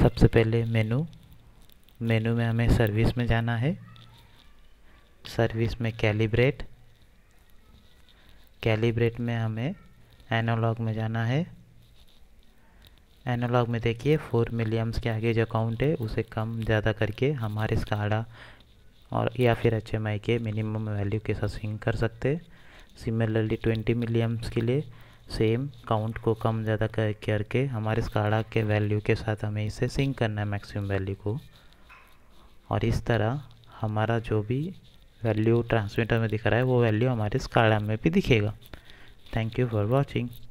सबसे पहले मेनू मेनू में हमें सर्विस में जाना है सर्विस में कैलिब्रेट कैलिब्रेट में हमें एनालॉग में जाना है एनालॉग में देखिए फोर मिलियम्स के आगे जो अकाउंट है उसे कम ज़्यादा करके हमारे स्काडा और या फिर एच एम आई के मिनिमम वैल्यू के साथ सिंक कर सकते सिमिलरली ट्वेंटी मिलियम्स के लिए सेम काउंट को कम ज़्यादा कर करके हमारे स्काड़ा के वैल्यू के साथ हमें इसे सिंक करना है मैक्सिमम वैल्यू को और इस तरह हमारा जो भी वैल्यू ट्रांसमीटर में दिख रहा है वो वैल्यू हमारे स्काड़ा में भी दिखेगा थैंक यू फॉर वॉचिंग